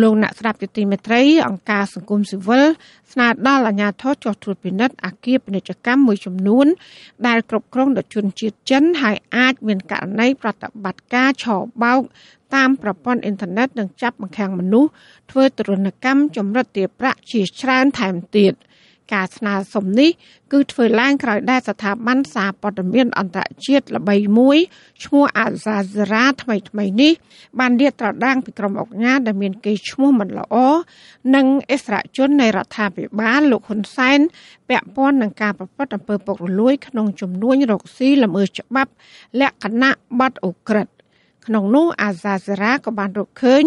លោកអ្នកស្ដាប់យុតិមេត្រី អង្គការសង្គមស៊ីវិលស្នើដល់អាជ្ញាធរចោះត្រួតពិនិត្យអាគារពាណិជ្ជកម្មមួយចំនួនដែលគ្រប់គ្រងដោយជនជាតិចិនហើយអាចមានករណីប្រតិបត្តិការឆបោកតាមប្រព័ន្ធអ៊ីនធឺណិតនិងចាប់បង្ខាំងមនុស្សធ្វើទរណកម្មចម្រិតទារប្រាក់ជាច្រើនថែមទៀត។ការស្នើសុំនេះគឺធ្វើឡើងក្រោយដែលស្ថាប័នសារព័ត៌មានអន្តរជាតិល្បីមួយឈ្មោះអាហ្សាហ្សារ៉ាថ្មីថ្មីនេះបានលាតត្រដាងពីក្រុមអង្គការដែលមានកេរ្តិ៍ឈ្មោះមិនល្អ និងអិសរាជជននៃរដ្ឋាភិបាលលោកហ៊ុនសែនពាក់ព័ន្ធនឹងការប្រព្រឹត្តអំពើពុករលួយក្នុងចំនួនរកស៊ីល្មើសច្បាប់ លក្ខណៈបាត់អូក្រិដ្ឋក្នុងនោះអាហ្សាហ្សារ៉ាក៏បានរកឃើញ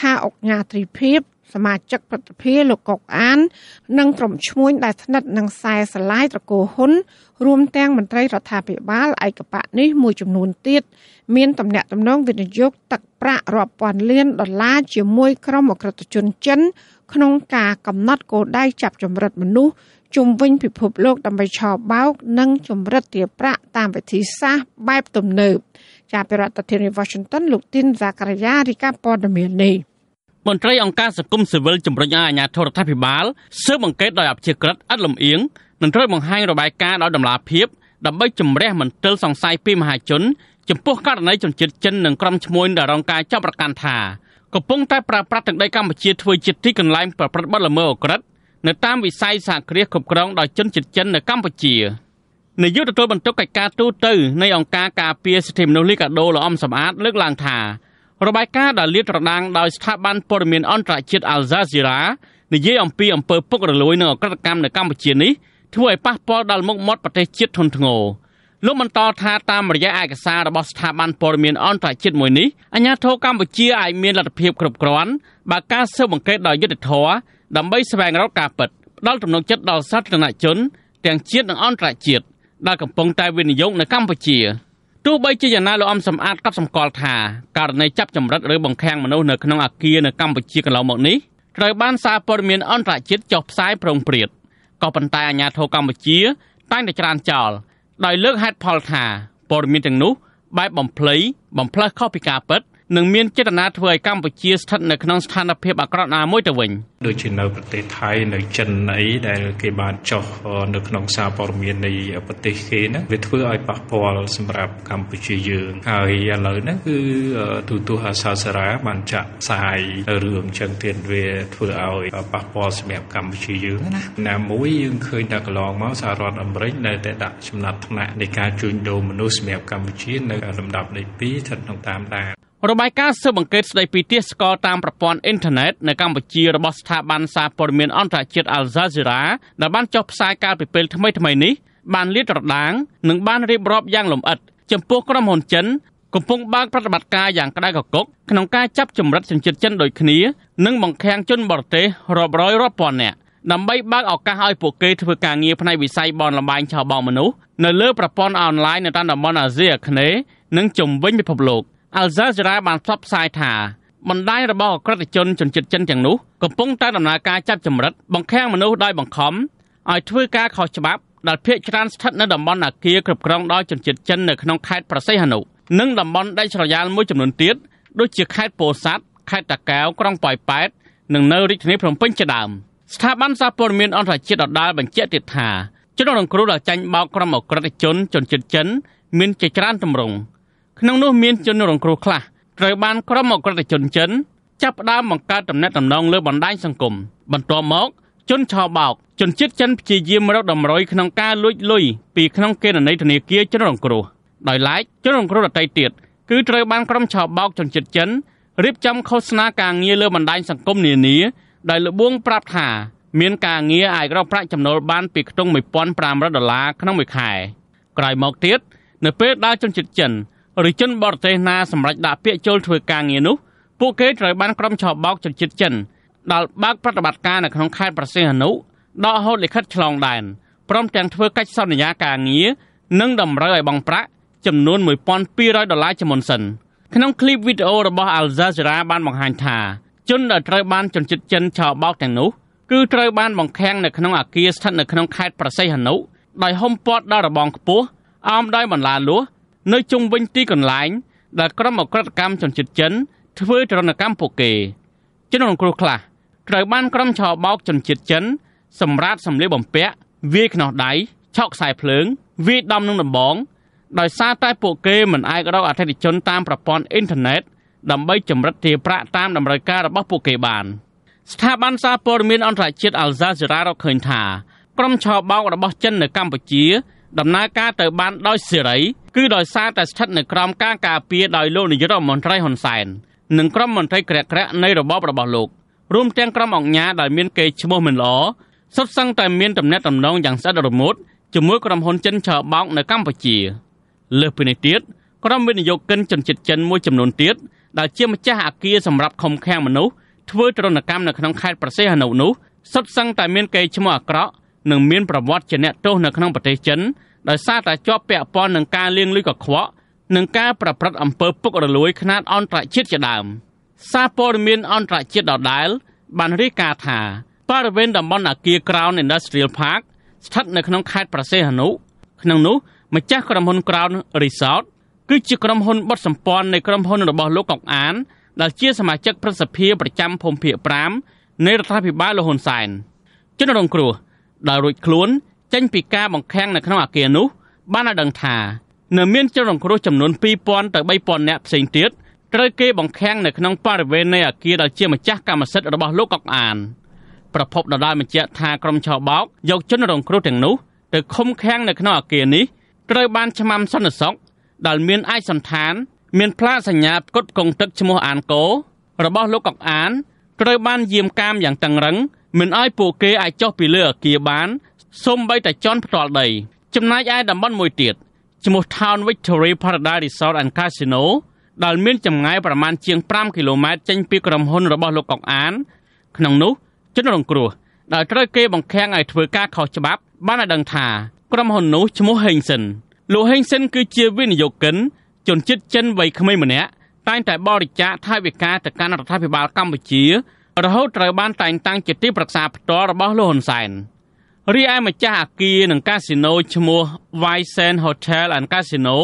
ថាអង្គការទ្រីភិបសមាជិកប្រតិភិលោកកុកអាននិងក្រុមឈ្មួញដែលស្និទ្ធនឹងខ្សែស្រឡាយត្រកូលហ៊ុនរួមទាំងមន្ត្រីរដ្ឋាភិបាលឯកបៈនេះមួយចំនួន ទៀតមានតំណែងតំណងវិនិយោគទឹកប្រាក់រាប់ពាន់លានដុល្លារជាមួយ ក្រុមអក្រិតជនចិន ក្នុងការកំណត់គោលដៅចាប់ចម្រិតមនុស្សជុំវិញពិភពលោកដើម្បីឆោបោក និងចម្រិតទាប្រាក់តាមវិធីសាស្ត្របែប ទំនើបចាប់ពីរដ្ឋធានី Washington លោកទីនសាករាយារីកាព័ត៌មាននេះ។មន្ត្រីអង្គការសង្គមស៊ីវិលជំរុញឲ្យអាជ្ញាធររដ្ឋាភិបាលស៊ើបអង្កេតដោយអព្យាក្រឹតឥតលំអៀងនិងត្រូវបង្ហាញរបាយការណ៍ដោយតម្លាភាពដើម្បីជំរះមន្ទិលសង្ស័យពីមហាជន ចំពោះករណីជនជាតិចិននិងក្រុមឈ្មួញដែលរងការចាប់ប្រកាន់ថាកំពុងតែប្រើប្រាស់ទឹកដីកម្ពុជាធ្វើជាទីកន្លែងប្រព្រឹត្តបទល្មើសអក្រិតនៅតាមវិស័យសហគ្រាសគ្រប់គ្រងដោយជនជាតិចិននៅកម្ពុជានាយកទទួលបន្ទុកកិច្ចការទូតទៅនៃអង្គការការពារសិទ្ធិមនុស្សលីកាដូលោកអំសម្អាត លើកឡើងថារបាយការណ៍ដែលលាតត្រដាងដោយស្ថាប័នព័ត៌មានអន្តរជាតិ Al Jazeera និយាយអំពីអំពើពុករលួយនិងអក្រកម្មនៅកម្ពុជានេះធ្វើឲ្យប៉ះពាល់ដល់មុខមាត់ប្រទេសជាតិធ្ងន់ធ្ងរលោកបន្តថាតាមរយៈឯកសាររបស់ស្ថាប័នព័ត៌មានអន្តរជាតិមួយនេះអាជ្ញាធរកម្ពុជាអាចមានលទ្ធភាពគ្រប់គ្រាន់បើការស៊ើបអង្កេតដោយយុត្តិធម៌ដើម្បីស្វែងរកការពិតផ្ដល់ទំនុកចិត្តដល់សាធារណជនទាំងជាតិនិងអន្តរជាតិដែលកំពុងតែវិនិយោគនៅកម្ពុជា។ទោះបីជាយ៉ាងណាលោកអំសំអាតកັບសម្គាល់ថាករណីចាប់ចម្រិតឬបង្ខាំងមនុស្សនៅក្នុងអាគារនៅកម្ពុជាកន្លងមកនេះត្រូវបានសារព័ត៌មានអន្តរជាតិចុះផ្សាយប្រងព្រាតក៏ប៉ុន្តែអាជ្ញាធរកម្ពុជាតែងតែច្រានចោលដោយលើកហេតុផលថាព័ត៌មានទាំងនោះបែបបំភ្លៃបំផ្លើសខុសពីការពិតនិងមានចេតនាធ្វើឲ្យកម្ពុជាស្ថិតនៅក្នុងស្ថានភាពអាក្រក់ណាមួយទៅវិញដូចជានៅប្រទេសថៃនៅចិនអីដែល គេបានចុះនៅក្នុងសារព័ត៌មាននៃប្រទេសគេហ្នឹងវាធ្វើឲ្យប៉ះពាល់សម្រាប់កម្ពុជាយើងហើយឥឡូវហ្នឹងគឺទូទាស់អាសាសារាបានចាក់ផ្សាយរឿងចឹងទៀតវាធ្វើឲ្យប៉ះពាល់សម្រាប់កម្ពុជាយើងណាណាមួយយើងឃើញតែកន្លងមកសហរដ្ឋអាមេរិកនៅតែដាក់ចំណាត់ថ្នាក់នៃការជួញដូរមនុស្សសម្រាប់កម្ពុជានៅលំដាប់ទី2ស្ថិតក្នុងតាមដានរបាយការណ៍ស៊ើបអង្កេតស្ដីពីទាសស្គាល់តាមប្រព័ន្ធអ៊ីនធឺណិតនៅកម្ពុជារបស់ស្ថាប័នសារព័ត៌មានអន្តរជាតិ Al Jazeera ដែលបានចុះផ្សាយកាលពីពេលថ្មីៗនេះបានលាតត្រដាងនិងបានរៀបរាប់យ៉ាងលម្អិតចំពោះក្រុមហ៊ុនចិនកំពុងបើកប្រតិបត្តិការយ៉ាងក្តៅកគុកក្នុងការចាប់ចម្រិតជនជាតិចិនដូចគ្នានិងបង្ខាំងជនបរទេសរាប់រយរាប់ពាន់នាក់ដើម្បីបើកឱកាសឲ្យពួកគេធ្វើការងារផ្នែកវិស័យបនលំបែងឆោបបងមនុស្សនៅលើប្រព័ន្ធអនឡាញនៅតាមតំបន់អាស៊ីអាគ្នេយ៍និងជំវិញពិភពលោក។អាល់ហ្សាហ្សេរ៉ាបានផ្សព្វផ្សាយថាបណ្ដាញរបស់អក្រិតជនជនជាតិចិនទាំងនោះកំពុងតែដំណើរការចាប់ចម្រិតបង្ខាំងមនុស្សដោយបង្ខំឲ្យធ្វើការខុសច្បាប់ដែលភ្នាក់ងារស្ថិតនៅតំបន់អាគារគ្រប់គ្រងដោយជនជាតិចិននៅក្នុងខេត្តប្រសិទ្ធហនុនិងតំបន់ដាច់ស្រយាលមួយចំនួនទៀតដូចជាខេត្តពោធិ៍សាត់ខេត្តតាកែវក្រុងប៉ោយប៉ែត និងនៅរាជធានីភ្នំពេញជាដើមស្ថាប័នសារព័ត៌មានអន្តរជាតិដដាលបញ្ជាក់ទៀតថាជនរងគ្រោះដែលចាញ់បោកក្រុមអក្រិតជនជនជាតិចិនមានជាច្រើនទម្រង់ក្នុងនោះមានជនរងគ្រោះខ្លះត្រូវបានក្រុមអក្រិតជនចិនចាប់ផ្ដើមបង្កើតទំនាក់ទំនងលើបណ្ដាញសង្គមបន្ទាប់មកជនឆោបោកជនជាតិចិនព្យាយាមរកតម្រុយក្នុងការលួចលុយពីក្នុងគណនីធនាគារជនរងគ្រោះដោយឡែកជនរងគ្រោះដទៃទៀតគឺត្រូវបានក្រុមឆោបោកជនជាតិចិនរៀបចំឃោសនាការងារលើបណ្ដាញសង្គមនានាដោយលបួងប្រាប់ថាមានការងារអាចរកប្រាក់ចំណូលបានពីខ្ទង់1500ដុល្លារក្នុងមួយខែក្រោយមកទៀតនៅពេលដែលជនជាតិចិនឬជនបរទេសណាសម្រេចដាក់ពាក្យចូលធ្វើការងារនោះពួកគេត្រូវបានក្រុមឆោបោកជនជាតិចិន ដល់បើកប្រតិបត្តិការនៅក្នុងខេត្តប្រសិទ្ធនុដកហូតលិខិតឆ្លងដែនព្រមទាំងធ្វើកិច្ចសន្យាការងារនិងតម្រូវឲ្យបង់ប្រាក់ចំនួន1200ដុល្លារជាមុនសិនក្នុងឃ្លីបវីដេអូរបស់ Al Jazeera បានបង្ហាញថាជនដែលត្រូវបានជនជាតិចិនឆោបោកទាំងនោះគឺត្រូវបានបង្ខាំងនៅក្នុងអាគារស្ថិតនៅក្នុងខេត្តប្រសិទ្ធនុដោយហុំព័ទ្ធដោយរបងខ្ពស់អមដោយបន្លាលួសនៅជុំវិញទីកន្លែងដែលក្រុមអក្រិតកម្មជនជាតិចិនធ្វើចរណកម្មពួកគេ ជនរងគ្រោះខ្លះត្រូវបានក្រុមឆោបោកជនជាតិចិនសម្រាតសម្លៀកបំពាក់វាយខ្នោះដៃឆក់ខ្សែភ្លើងវាយដំនឹងដំបង ដោយសារតែពួកគេមិនអាចរកអតិថិជនតាមប្រព័ន្ធអ៊ីនធឺណិតដើម្បីចម្រិតទារប្រាក់តាមតម្រូវការរបស់ពួកគេបាន ស្ថាប័នសារព័ត៌មានអន្តរជាតិ Al Jazeera រកឃើញថាក្រុមឆោបោករបស់ចិននៅកម្ពុជាដំណើរការទៅបានដោយសេរីគឺដោយសារតែស្ថិតនៅក្រោមការការពារដោយលោកនាយរដ្ឋមន្ត្រីហ៊ុនសែននិងក្រុមមន្ត្រីក្រាក់ក្រាក់នៃរបបរបស់លោក រួមទាំងក្រុមអង្គការដែលមានកេរ្តិ៍ឈ្មោះមិនល្អសុទ្ធសឹងតែមានទំនាក់ទំនងយ៉ាងស្អិតរមួតជាមួយក្រុមហ៊ុនចិនឆើបោកនៅកម្ពុជាលើសពីនេះទៀតក្រុមវិនិយោគិនជនជាតិចិនមួយចំនួនទៀតដែលជាម្ចាស់អគារសម្រាប់ខំខាំងមនុស្សធ្វើទរណកម្មនៅក្នុងខេត្តប្រសេះហនុនោះសុទ្ធសឹងតែមានកេរ្តិ៍ឈ្មោះអាក្រក់និងមានប្រវត្តិជាអ្នកទោសនៅក្នុងប្រទេសចិនដោយសារតែជាប់ពាក់ព័ន្ធនឹងការលាងលុយកខ្វក់និងការប្រព្រឹត្តអំពើពុករលួយខ្នាតអន្តរជាតិជាដើមសារព័ត៌មានអន្តរជាតិដដែលបានរាយការណ៍ថាបរិវេណតំបន់អគារ Crown Industrial Park ស្ថិតនៅក្នុងខេត្តប្រសេះនុក្នុងនោះម្ចាស់ក្រុមហ៊ុន Crown Resort គឺជាក្រុមហ៊ុនបត់សម្ព័ន្ធនៃក្រុមហ៊ុនរបស់លោកកុកអានដែលជាសមាជិកប្រសិទ្ធិប្រចាំភូមិភាគ5នៃរដ្ឋាភិបាលលហ៊ុនសែនជនរងគ្រោះដែលរួចខ្លួនចេញពីការបង្ខាំងនៅក្នុងអាគារនោះ បានឲ្យដឹងថានៅមានជនរងគ្រោះចំនួន2000ទៅ3000នាក់ផ្សេងទៀតត្រូវគេបង្ខាំងនៅក្នុងបរិវេណនៃអគារដែលជាម្ចាស់កម្មសិទ្ធិរបស់លោកកុកអានប្រភពដដែលបញ្ជាក់ថាក្រុមឆោបោកយកជនរង គ្រោះទាំងនោះ ទៅឃុំខាំងនៅក្នុងអគារនេះត្រូវបានឆ្មាំសន្តិសុខដែលមានឯកសន្តាន មានផ្លាកសញ្ញាផ្គត់ផ្គង់ទឹកឈ្មោះអានកោរបស់លោកកុកអានត្រូវបានយាមកាមយ៉ាងតឹងរឹងមិនឲ្យពួកគេអាចចុះពីលើអគារបានសូម្បីតែជន់ផ្ទាល់ដី ចំណែកឯតំបន់មួយទៀតឈ្មោះ Town Victory Paradise Resort and Casino ដែលមានចម្ងាយប្រមាណជាង5គីឡូម៉ែត្រចេញពីក្រុមហ៊ុនរបស់លោកកុកអាន ក្នុងនោះជនរងគ្រោះដែលត្រូវគេបង្ខាំងឲ្យធ្វើការខុសច្បាប់បានឲ្យដឹងថាក្រុមហ៊ុននោះឈ្មោះ Heng Sen លោក Heng Sen គឺជាវិនិយោគិនជនជាតិចិនវ័យក្មេងម្នាក់តែងតែបរិច្ចាគថវិកាទៅកាន់រដ្ឋាភិបាលកម្ពុជារហូតត្រូវបានតែងតាំងជាទីប្រឹក្សាផ្ទាល់របស់លោកហ៊ុនសែនរីឯម្ចាស់អាគារនិងកាស៊ីណូឈ្មោះ Wysen Hotel and Casino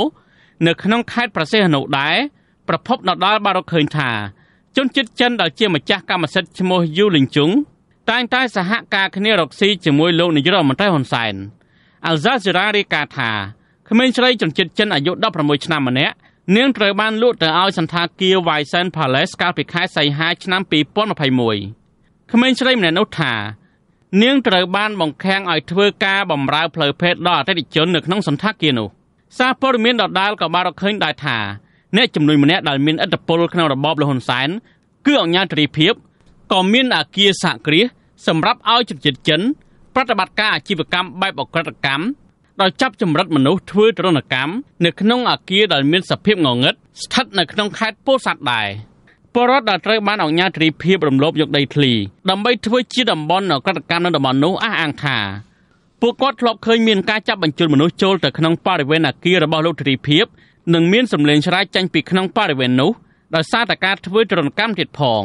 នៅក្នុងខេត្តប្រសិទ្ធនុដែរប្រភពដដាលបានរកឃើញថាជនជាតិចិនដែលជាម្ចាស់កម្មសិទ្ធិឈ្មោះយូលីនជុងតែងតែសហការគ្នារកស៊ីជាមួយលោកនាយរដ្ឋមន្ត្រីហ៊ុនសែនអាល់ហ្សាស៊ីរ៉ារាយការណ៍ថាក្មេងស្រីជនជាតិចិនអាយុ16ឆ្នាំម្នាក់នាងត្រូវបានលួចទៅឲ្យសន្តាគារ Wisen Palace កាលពីខែសីហាឆ្នាំ2021ក្មេងស្រីម្នាក់នោះថានាងត្រូវបានបង្ខាំងឲ្យធ្វើការបម្រើផ្លូវភេទដល់អតិថិជននៅក្នុងសន្តាគារនោះសារព័ត៌មានដដាលក៏បានរកឃើញដែរថាអ្នកជំនួយម្នាក់ដែលមានឥទ្ធិពលក្នុងរបបលហ៊ុនសែនគឺអញ្ញាធិភាពក៏មានអាគារសហគ្រាសសម្រាប់ឲ្យជនជាតិចិនប្រតិបត្តិការអាជីវកម្មបែបអក្រិតកម្មដោយចាប់ចម្រិតមនុស្សធ្វើទរណកម្មនៅក្នុង អាគារដែលមាន សភាពងងឹតស្ថិតនៅក្នុងខេត្តពោធិ៍សាត់ដែរពលរដ្ឋដែលត្រូវបានអង្គការត្រីភិបរំលោភយកដីធ្លីដើម្បី ធ្វើជាតំបន់អក្រកម្មនៅតំបន់នោះអះអាងថាពួកគាត់ធ្លាប់ឃើញមានការចាប់បញ្ជូនមនុស្សចូលទៅក្នុងបរិវេណអគាររបស់លោកត្រីភិបនិងមានសម្លេងឆ្លើយចាញ់ពីក្នុងបរិវេណនោះដោយសារតែការធ្វើទរណកម្មទៀតផង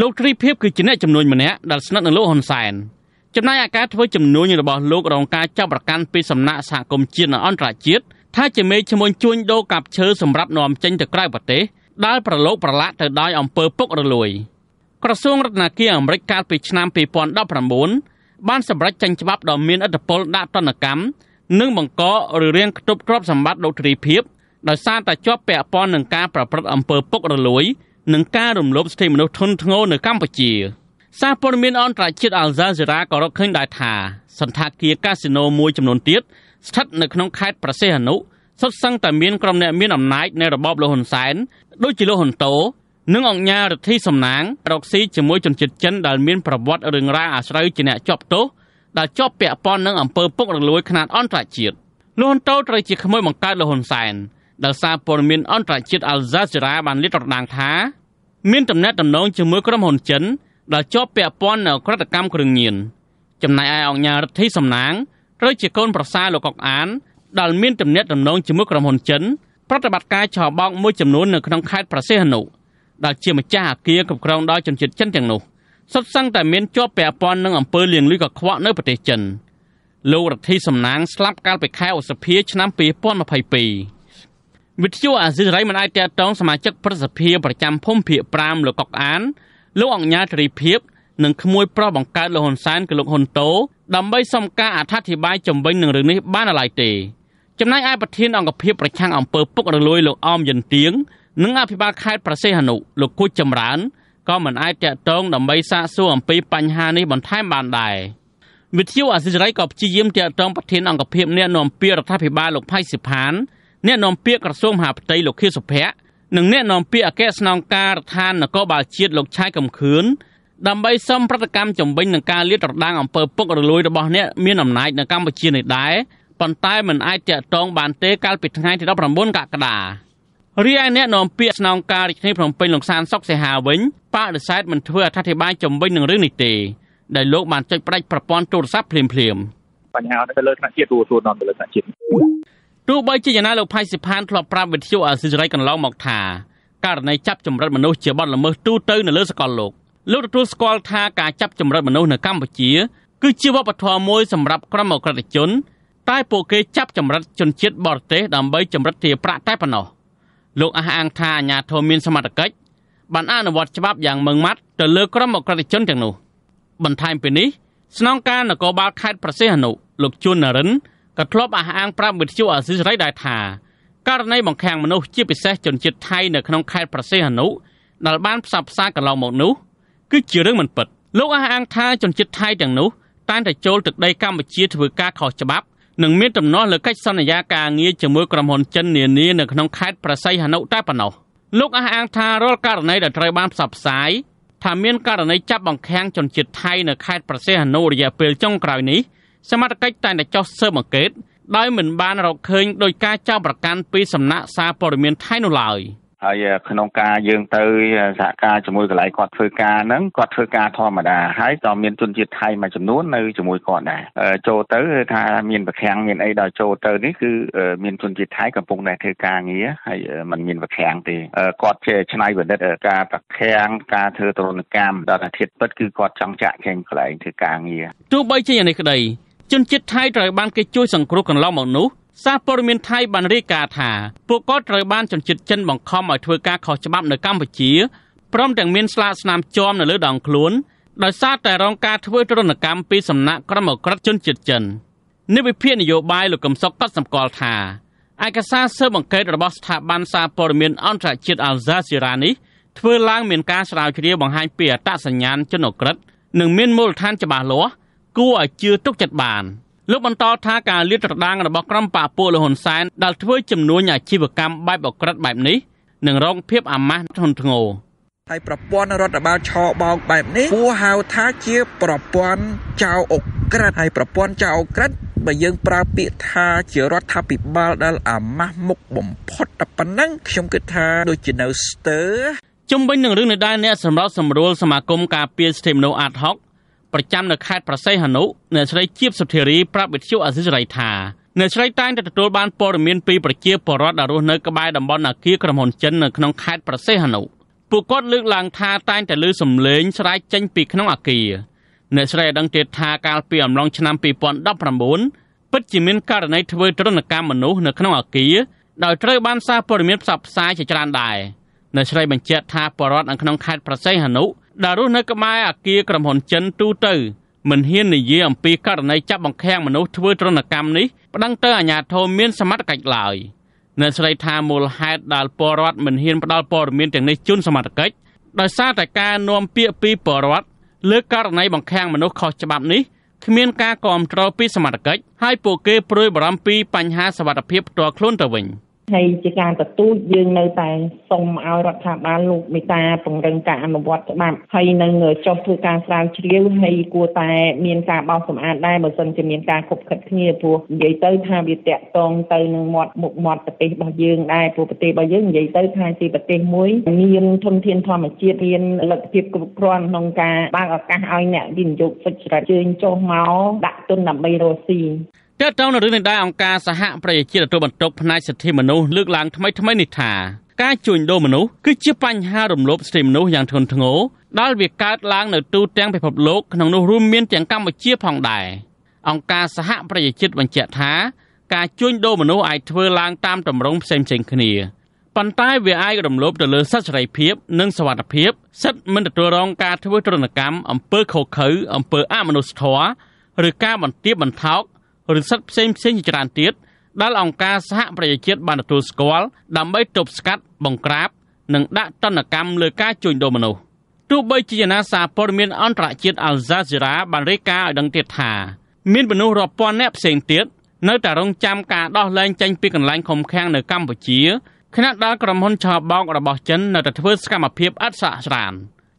លោកត្រីភិបគឺជាអ្នកចំនួនម្នាក់ដែលស្និទ្ធនឹងលោកហ៊ុនសែនចំណែកឯការធ្វើជំនួញរបស់លោករងការចាប់ប្រកាន់ពីសំណាក់សហគមន៍ជាតិនិងអន្តរជាតិថាជាមេឈ្មោះជួញដូរកាប់ឈើសម្រាប់នាំចេញទៅក្រៅប្រទេសដែលប្រឡូកប្រឡាក់ទៅដោយអំពើពុករលួយក្រសួងរដ្ឋាភិបាលអាមេរិកកាលពីឆ្នាំ2019បានសម្រេចចេញច្បាប់ដ៏មានឥទ្ធិពលដាក់ទណ្ឌកម្មនិងបង្កឬរៀងគប់ទ្រព្យសម្បត្តិលោកទ្រីភិបដោយសារតែជាប់ពាក់ព័ន្ធនឹងការប្រព្រឹត្តអំពើពុករលួយនិងការរំលោភសិទ្ធិមនុស្សធ្ងន់ធ្ងរនៅកម្ពុជា។សារព័ត៌មានអន្តរជាតិ Al Jazeera ក៏រកឃើញដែរថាសន្តាគារកាស៊ីណូមួយចំនួនទៀតស្ថិតនៅក្នុងខេត្តប្រសេះអនុសុទ្ធសឹងតែមានក្រុមអ្នកមានអំណាចនៃរបបលហ៊ុនសែនដូចជាលហ៊ុនតូនិងអង្គញារិទ្ធីសំណាងរកស៊ីជាមួយជនជាតិចិនដែលមានប្រវត្តិរឿងរ៉ាវអាស្រូវជាអ្នកជាប់ទោសដែលជាប់ពាក់ព័ន្ធនឹងអំពើពុករលួយខ្នាតអន្តរជាតិលហ៊ុនតូត្រូវជាក្មួយបង្កើតលហ៊ុនសែនដែលសារព័ត៌មានអន្តរជាតិ Al Jazeera បានលាតត្រដាងថា មានទំនាក់ទំនងជាមួយក្រុមហ៊ុនចិនដែលជាប់ពាក់ព័ន្ធនឹងក្រតកម្មគ្រឿងញៀនចំណែកឯអង្គការរដ្ឋីសំណាងឬជាកូនប្រសារលោកកុកអានដែលមានទំនាក់ទំនងជាមួយក្រុមហ៊ុនចិនប្រតិបត្តិការឆោបោកមួយចំនួននៅក្នុងខេត្តប្រសិទ្ធនុដែលជាម្ចាស់អាគារគ្រប់គ្រងដោយជនជាតិចិនទាំងនោះសុទ្ធសឹងតែមានជាប់ពាក់ព័ន្ធនឹងអំពើលាងលុយកខ្វក់នៅប្រទេសចិនលោករដ្ឋីសំណាងស្លាប់កាលពីខែឧសភា ឆ្នាំ2022វិទ្យុអាស៊ីសេរីមិនអាចតតងសមាជិកប្រសិទ្ធភាពប្រចាំភូមិភាគ5លោកកុកអានលោកអង្ញាធារីភិបនិងក្មួយប្រុសបង្កើតលោកហ៊ុនសែនគឺលោកហ៊ុនតូដើម្បីសុំការអធិប្បាយជំវិញនឹងរឿងនេះបានឡើយទេចំណែកឯប្រធានអង្គភិបប្រឆាំងអំពើពុករលួយលោកអមយន្តទៀងនិងអភិបាលខេត្តប្រសេះហនុលោកគូចចម្រើនក៏មិនអាចតាក់ទងដើម្បីសាកសួរអំពីបញ្ហានេះបន្ថែមបានដែរវិទ្យុអសិរ័យក៏ព្យាយាមតាក់ទងប្រធានអង្គភិបអ្នកនាំពាក្យរដ្ឋាភិបាលលោកផៃសិផានអ្នកនាំពាក្យក្រសួងមហាផ្ទៃលោកខៀវសុភ័ក្រនិងអ្នកនាំពាក្យអគ្គស្នងការដ្ឋាននគរបាលជាតិលោកឆៃកំខឿនដើម្បីសំប្រតិកម្មជំវិញនឹងការលាតត្រដាងអំពើពុករលួយរបស់អ្នកមានអំណាចនៅកម្ពុជានេះដែរប៉ុន្តែមិនអាចតាក់ទងបានទេកាលពីថ្ងៃទី19កក្កដារីឯអ្នកនាំពាក្យស្នងការរាជធានីភ្នំពេញលោកសានសុកសេហាវិញបដិសេធមិនធ្វើអត្ថាធិប្បាយជំវិញនឹងរឿងនេះទេ ដែលលោកបានចុចផ្ដាច់ប្រព័ន្ធទូរស័ព្ទភ្លាមៗបញ្ហានៅលើថ្នាក់ជាតិទូទួលនាំទៅលើថ្នាក់ជាតិទោះបីជាយ៉ាងណាលោកផៃសិផានធ្លាប់ប្រាប់វិទ្យុអាស៊ីសេរីកន្លងមកថាករណីចាប់ចម្រិតមនុស្សជាបទល្មើសទូទៅនៅលើសកលលោកលោកទទួលស្គាល់ថាការចាប់ចម្រិតមនុស្សនៅកម្ពុជាគឺជាវប្បធម៌មួយសម្រាប់ក្រុមអក្រិតជន តែពួកគេចាប់ចម្រិតជនជាតិបរទេសដើម្បីចម្រិតទារប្រាក់តែប៉ុណ្ណោះលោកអះអាងថាអាជ្ញាធរមានសមត្ថកិច្ចបានអនុវត្តច្បាប់យ៉ាងម៉ឺងម៉ាត់ទៅលើក្រុមអក្រិតជនទាំងនោះបន្ថែមពីនេះស្នងការនគរបាលខេត្តប្រសិទ្ធអនុលោកជួននរិនក៏ធ្លាប់អះអាងប្រាប់វិទ្យុអាស៊ីសេរីដែរថាករណីបង្ខាំងមនុស្សជាពិសេសជនជាតិថៃនៅក្នុងខេត្តប្រសេះអនុដែលបានផ្សព្វផ្សាយកន្លងមកនោះ គឺជារឿងមិនពិតលោកអះអាងថាជនជាតិថៃទាំងនោះតែងតែចូលទឹកដីកម្ពុជាធ្វើការខុសច្បាប់និងមានដំណោះលើកិច្ចសន្យាការងារជាមួយក្រុមហ៊ុនចិននានានៅក្នុងខេត្តប្រស័យហនុតែប៉ុណ្ណោះលោកអះអាង ថារាល់ករណីដែលត្រូវបានផ្សព្វផ្សាយថាមានករណីចាប់បង្ខាំងជនជាតិថៃនៅខេត្តប្រស័យហនុរយៈពេលចុងក្រោយនេះសមត្ថកិច្ចតែងតែចោះស៊ើបអង្កេតដោយមិនបានរកឃើញដោយការចោទប្រកាន់ពីសំណាក់សារព័ត៌មានថៃនោះឡើយ។ហើយក្នុងការយើងទៅសហការជាមួយកន្លែងគាត់ធ្វើការហ្នឹងគាត់ធ្វើការធម្មតាហើយក៏មានជនជាតិថៃមួយចំនួននៅជាមួយគាត់ដែរចូលទៅថាមានប្រខាំងមានអីដល់ចូលទៅនេះគឺមានជនជាតិថៃកំពុងតែធ្វើការងារហើយมันមានប្រខាំងទេគាត់ជាឆ្នៃប្រឌិតការប្រខាំងការធ្វើទរណកម្មដល់ថាធៀបពិតគឺគាត់ចង់ចាក់ចេញកន្លែងធ្វើការងារទោះបីជាយ៉ាងនេះក្តីជនជាតិថៃត្រូវបានគេជួយសង្គ្រោះកន្លងមកនោះសារព័ត៌មានថៃបានរាយការណ៍ថាពួកគាត់ត្រូវបានជនជាតិចិនបង្ខំឲ្យធ្វើការខុសច្បាប់នៅកម្ពុជាព្រមទាំងមានស្លាកស្នាមជាប់នៅលើដងខ្លួនដោយសារតែរងការធ្វើទរណកម្មពីសំណាក់ក្រុមអក្រិតជនជាតិចិននិវិភាកនយោបាយលោកកឹមសុខក៏សម្គាល់ថាឯកសារស៊ើបអង្កេតរបស់ស្ថាប័នសារព័ត៌មានអន្តរជាតិ Al Jazeera នេះធ្វើឡើងមានការស្រាវជ្រាវបង្ហាញពីអត្តសញ្ញាណជនអក្រិតនិងមានមូលដ្ឋានច្បាស់លាស់គួរឲ្យជឿទុកចិត្តបានលោកបន្តថាការលាតត្រដាង របស់ក្រុមបកពួកលហ៊ុនសែនដែលធ្វើចំនួនអាជីវកម្មបែបអក្រិតបែបនេះនឹងរងភាពអាម៉ាស់ធ្ងន់ធ្ងរហើយប្រព័ន្ធរដ្ឋបាលឆោបោកបែបនេះគួរហៅថាជាប្រព័ន្ធចៅអក្រិតហើយប្រព័ន្ធចៅអក្រិតបើយើងប្រើពាក្យថាជារដ្ឋាភិបាលដែលអាម៉ាស់មុខបំផុតតែប៉ុណ្ណឹងខ្ញុំគិតថាដូចជានៅស្ទើជំវិញនឹងរឿងនេះដែរអ្នកសម្របសម្រួលសមាគមការពារសិទ្ធិមនុស្សអាត់ហុកប្រចាំនៅខេត្តប្រសេះហនុអ្នកស្រីជាបសុធារីប្រាប់វិទ្យុអសិរ័យថាអ្នកស្រីតែងតែទទួលបានព័ត៌មានពីប្រជាពលរដ្ឋដែលរស់នៅក្បែរតំបន់អាគារក្រុមហ៊ុនចិននៅក្នុងខេត្តប្រសេះហនុ ពួកគាត់លើកឡើងថាតែងតែលើសំឡេងស្រាយចេញពីក្នុងអាគារអ្នកស្រីឲ្យដឹងទៀតថាកាលពីអំឡុងឆ្នាំ2019ពិតជាមានករណីធ្វើទរណកម្មមនុស្សនៅក្នុងអាគារដោយត្រូវបានសារព័ត៌មានផ្សព្វផ្សាយជាច្រើនដែរអ្នកស្រីបញ្ជាក់ថាពលរដ្ឋនៅក្នុងខេត្តប្រសេះហនុដែលរស់នៅក្បែរអាគារក្រុមហ៊ុនចិនទូទៅ មិនហ៊ាននិយាយអំពីករណីចាប់បង្ខាំងមនុស្សធ្វើទរណកម្មនេះប្តឹងទៅអាជ្ញាធរមានសមត្ថកិច្ចឡើយអ្នកស្រីថាមូលហេតុដែលពលរដ្ឋមិនហ៊ានផ្តល់ព័ត៌មានទាំងនេះជូនសមត្ថកិច្ចដោយសារតែការនាំពាក្យពីពលរដ្ឋលើករណីបង្ខាំងមនុស្សខុសច្បាប់នេះគ្មានការគ្រប់គ្រងពីសមត្ថកិច្ចហើយពួកគេព្រួយបារម្ភពីបញ្ហាសវត្ថិភាពផ្ទាល់ខ្លួនទៅវិញ។ហើយជាការទទូចយើងនៅតែសូមឲ្យរដ្ឋាភិបាលលោកមេតាពង្រឹងការអនុវត្តច្បាប់ហើយនឹងចុះធ្វើការស្រាវជ្រាវហើយគួរតែមានការបោសសម្អាតដែរបើសិនជាមានការខົບខិតគ្នាព្រោះនិយាយទៅ ថាវាតាក់ទងទៅនឹងមាត់មុខមាត់ប្រទេសរបស់យើងដែរព្រោះប្រទេសរបស់យើងនិយាយទៅថាជាប្រទេសមួយមានធនធានធម្មជាតិមានលទ្ធភាពគ្រប់គ្រាន់ក្នុងការបើកឱកាសឲ្យអ្នកវិនិយោគសុចរិតជើញចុះមកដាក់ទុនដើម្បីរស់ស៊ីតើតោងនៅរឿងនេះដែរអង្គការសហប្រជាជាតិទទួលបន្ទុកផ្នែកសិទ្ធិមនុស្សលើកឡើងថ្មីថ្មីនេះថាការជួញដូរមនុស្សគឺជាបញ្ហារំលោភសិទ្ធិមនុស្សយ៉ាងធ្ងន់ធ្ងរដែលវាកើតឡើង នៅទូទាំងពិភពលោកក្នុងនោះរួមមានទាំងកម្ពុជាផងដែរអង្គការសហប្រជាជាតិបញ្ជាក់ថា ការជួញដូរមនុស្សអាចធ្វើឡើងតាមទម្រង់ផ្សេងៗគ្នាប៉ុន្តែវាអាចរំលោភទៅលើសិទ្ធិសេរីភាពនិងសវត្ថិភាពសិទ្ធិមិនទទួលរង ការធ្វើទរណកម្មអំពើខុសខើអំពើអមនុស្សធម៌ឬការបន្ទាបបន្ថោកឬសិទ្ធិផ្សេងផ្សេងជាច្រើនទៀតដែលអង្គការសហប្រជាជាតិបានទទួលស្គាល់ដើម្បីទប់ស្កាត់បង្ក្រាបនិងដាក់ទណ្ឌកម្មលើការជួញដូរមនុស្សទោះបីជាណាសារព័ត៌មានអន្តរជាតិអាល់ហ្សាហ្សេរ៉ាបានរាយការណ៍ឲ្យដឹងទៀតថាមានមនុស្សរាប់ពាន់នាក់ផ្សេងទៀតនៅតែរងចាំការដោះលែងចេញពីកន្លែងឃុំឃាំងនៅកម្ពុជាខណៈដែលក្រុមហ៊ុនឆោបោករបស់ចិននៅតែធ្វើសកម្មភាពអត់សាស្រាន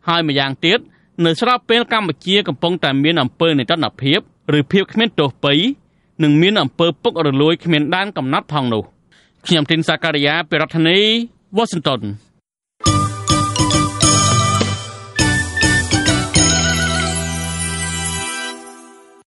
ហើយម្យ៉ាងទៀតនៅស្របពេលកម្ពុជាកំពុងតែមានអំពើនៃតណ្ហភាពឬភាពគ្មានទោសពៃនិងមានអំពើពុក រលួយគ្មានដែនកំណត់ផងនោះខ្ញុំទីនសាការីយ៉ាភិរដ្ឋនី Washington